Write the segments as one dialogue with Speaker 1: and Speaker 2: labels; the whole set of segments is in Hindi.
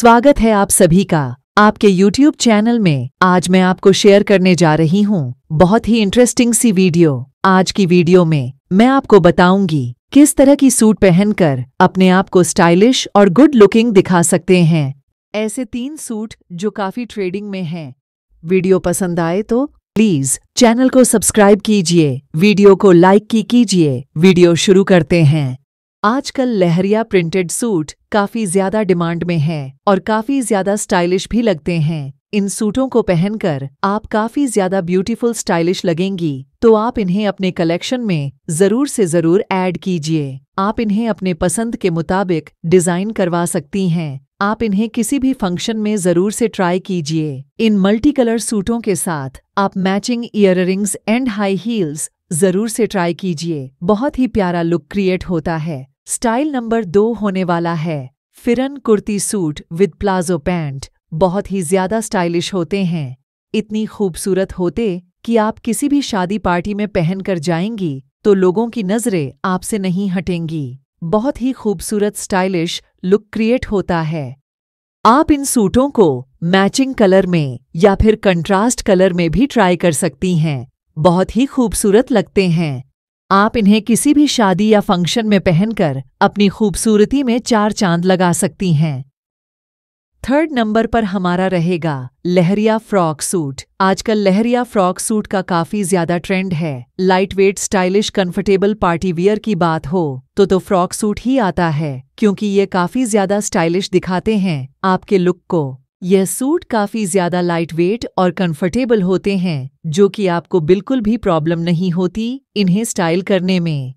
Speaker 1: स्वागत है आप सभी का आपके YouTube चैनल में आज मैं आपको शेयर करने जा रही हूँ बहुत ही इंटरेस्टिंग सी वीडियो आज की वीडियो में मैं आपको बताऊंगी किस तरह की सूट पहनकर अपने आप को स्टाइलिश और गुड लुकिंग दिखा सकते हैं ऐसे तीन सूट जो काफी ट्रेडिंग में हैं। वीडियो पसंद आए तो प्लीज चैनल को सब्सक्राइब कीजिए वीडियो को लाइक की कीजिए वीडियो शुरू करते हैं आजकल लहरिया प्रिंटेड सूट काफी ज्यादा डिमांड में हैं और काफी ज्यादा स्टाइलिश भी लगते हैं इन सूटों को पहनकर आप काफी ज्यादा ब्यूटीफुल स्टाइलिश लगेंगी तो आप इन्हें अपने कलेक्शन में जरूर से जरूर ऐड कीजिए आप इन्हें अपने पसंद के मुताबिक डिजाइन करवा सकती हैं आप इन्हें किसी भी फंक्शन में जरूर से ट्राई कीजिए इन मल्टी कलर सूटों के साथ आप matching earring high heels जरूर से ट्राई कीजिए बहुत ही प्यारा लुक क्रिएट होता है स्टाइल नंबर दो होने वाला है pheran kurti suit with palazzo pant बहुत ही ज्यादा स्टाइलिश होते हैं इतनी खूबसूरत होते कि आप किसी भी शादी पार्टी में पहनकर जाएंगी तो लोगों की नज़रें आपसे नहीं हटेंगी बहुत ही खूबसूरत स्टाइलिश लुक क्रिएट होता है आप इन सूटों को मैचिंग कलर में या फिर कंट्रास्ट कलर में भी ट्राई कर सकती हैं बहुत ही खूबसूरत लगते हैं आप इन्हें किसी भी शादी या फंक्शन में पहनकर अपनी खूबसूरती में चार चांद लगा सकती हैं थर्ड नंबर पर हमारा रहेगा लहरिया फ्रॉक सूट आजकल लहरिया फ्रॉक सूट का काफी ज्यादा ट्रेंड है light weight stylish comfortable party wear की बात हो तो तो फ्रॉक सूट ही आता है क्योंकि ये काफी ज्यादा स्टाइलिश दिखाते हैं आपके लुक को यह सूट काफ़ी ज़्यादा लाइटवेट और कंफर्टेबल होते हैं जो कि आपको बिल्कुल भी प्रॉब्लम नहीं होती इन्हें स्टाइल करने में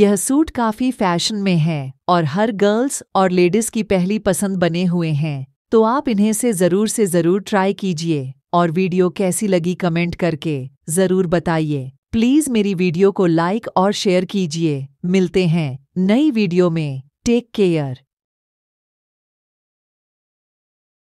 Speaker 1: यह सूट काफ़ी फैशन में है और हर गर्ल्स और लेडीज़ की पहली पसंद बने हुए हैं तो आप इन्हें से ज़रूर से ज़रूर ट्राई कीजिए और वीडियो कैसी लगी कमेंट करके ज़रूर बताइए प्लीज़ मेरी वीडियो को लाइक और शेयर कीजिए मिलते हैं नई वीडियो में टेक केयर